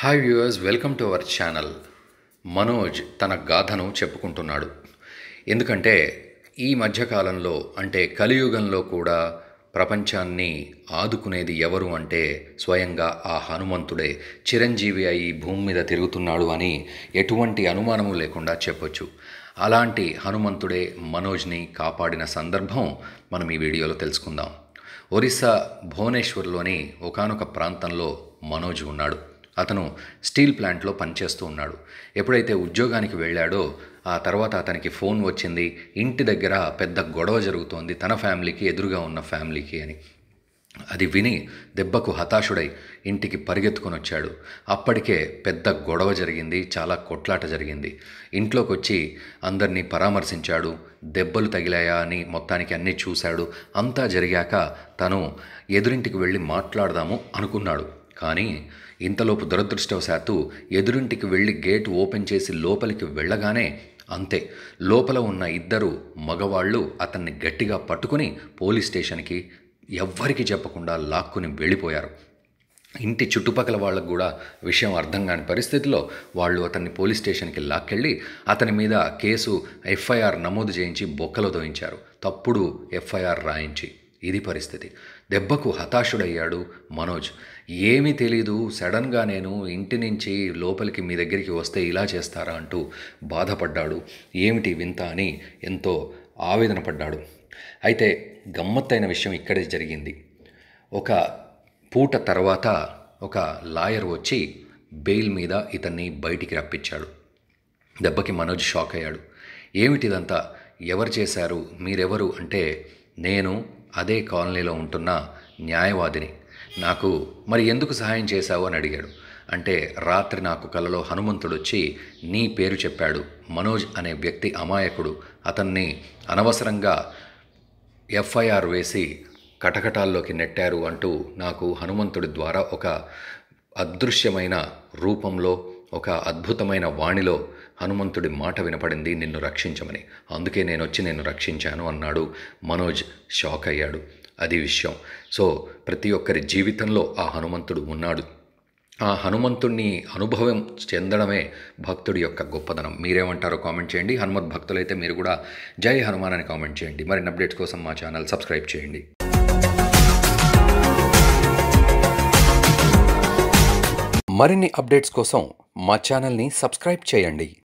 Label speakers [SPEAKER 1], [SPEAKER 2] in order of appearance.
[SPEAKER 1] hi viewers welcome to our channel Manoj తన గాథను చెప్పుకుంటున్నాడు ఎందుకంటే ఈ మధ్యకాలంలో అంటే కలియుగంలో కూడా ప్రపంచాన్ని ఆదుకునేది ఎవరు అంటే స్వయంగా ఆ హనుమంతుడే చిరంజీవి అయి భూమి మీద తిరుగుతున్నాడు అని ఎటువంటి అనుమానము లేకుండా చెప్పొచ్చు అలాంటి హనుమంతుడే మనోజ్ని కాపాడిన సందర్భం మనం ఈ వీడియోలో తెలుసుకుందాం ఒరిస్సా భువనేశ్వర్లోని ఒకనొక ప్రాంతంలో మనోజ్ ఉన్నాడు అతను స్టీల్ ప్లాంట్లో పనిచేస్తూ ఉన్నాడు ఎప్పుడైతే ఉద్యోగానికి వెళ్ళాడో ఆ తర్వాత అతనికి ఫోన్ వచ్చింది ఇంటి దగ్గర పెద్ద గొడవ జరుగుతోంది తన ఫ్యామిలీకి ఎదురుగా ఉన్న ఫ్యామిలీకి అని అది విని దెబ్బకు హతాశుడై ఇంటికి పరిగెత్తుకొని వచ్చాడు అప్పటికే పెద్ద గొడవ జరిగింది చాలా కొట్లాట జరిగింది ఇంట్లోకి వచ్చి అందరినీ పరామర్శించాడు దెబ్బలు తగిలాయా అని మొత్తానికి అన్నీ చూశాడు అంతా జరిగాక తను ఎదురింటికి వెళ్ళి మాట్లాడదాము అనుకున్నాడు కానీ ఇంతలోపు దురదృష్టవశాత్తు ఎదురింటికి వెళ్ళి గేట్ ఓపెన్ చేసి లోపలికి వెళ్ళగానే అంతే లోపల ఉన్న ఇద్దరు మగవాళ్ళు అతన్ని గట్టిగా పట్టుకుని పోలీస్ స్టేషన్కి ఎవ్వరికి చెప్పకుండా లాక్కుని వెళ్ళిపోయారు ఇంటి చుట్టుపక్కల వాళ్ళకు కూడా విషయం అర్థం కాని పరిస్థితిలో వాళ్ళు అతన్ని పోలీస్ స్టేషన్కి లాక్కెళ్ళి అతని మీద కేసు ఎఫ్ఐఆర్ నమోదు చేయించి బొక్కలు దోయించారు తప్పుడు ఎఫ్ఐఆర్ రాయించి ఇది పరిస్థితి దెబ్బకు హతాశుడయ్యాడు మనోజ్ ఏమీ తెలీదు సడన్గా నేను ఇంటి నుంచి లోపలికి మీ దగ్గరికి వస్తే ఇలా చేస్తారా అంటూ బాధపడ్డాడు ఏమిటి వింత అని ఎంతో ఆవేదనపడ్డాడు అయితే గమ్మత్తైన విషయం ఇక్కడే జరిగింది ఒక పూట తర్వాత ఒక లాయర్ వచ్చి బెయిల్ మీద ఇతన్ని బయటికి రప్పించాడు దెబ్బకి మనోజ్ షాక్ అయ్యాడు ఏమిటిదంతా ఎవరు చేశారు మీరెవరు అంటే నేను అదే కాలనీలో ఉంటున్న న్యాయవాదిని నాకు మరి ఎందుకు సహాయం చేశావు అని అడిగాడు అంటే రాత్రి నాకు కలలో హనుమంతుడు వచ్చి నీ పేరు చెప్పాడు మనోజ్ అనే వ్యక్తి అమాయకుడు అతన్ని అనవసరంగా ఎఫ్ఐఆర్ వేసి కటకటాల్లోకి నెట్టారు అంటూ నాకు హనుమంతుడి ద్వారా ఒక అదృశ్యమైన రూపంలో ఒక అద్భుతమైన వాణిలో హనుమంతుడి మాట వినపడింది నిన్ను రక్షించమని అందుకే నేను వచ్చి నేను రక్షించాను అన్నాడు మనోజ్ షాక్ అయ్యాడు అది విషయం సో ప్రతి ఒక్కరి జీవితంలో ఆ హనుమంతుడు ఉన్నాడు ఆ హనుమంతుణ్ణి అనుభవం చెందడమే భక్తుడి యొక్క గొప్పదనం మీరేమంటారో కామెంట్ చేయండి హనుమత్ భక్తులైతే మీరు కూడా జై హనుమాన్ అని కామెంట్ చేయండి మరిన్ని అప్డేట్స్ కోసం మా ఛానల్ సబ్స్క్రైబ్ చేయండి మరిన్ని అప్డేట్స్ కోసం మా ఛానల్ని సబ్స్క్రైబ్ చేయండి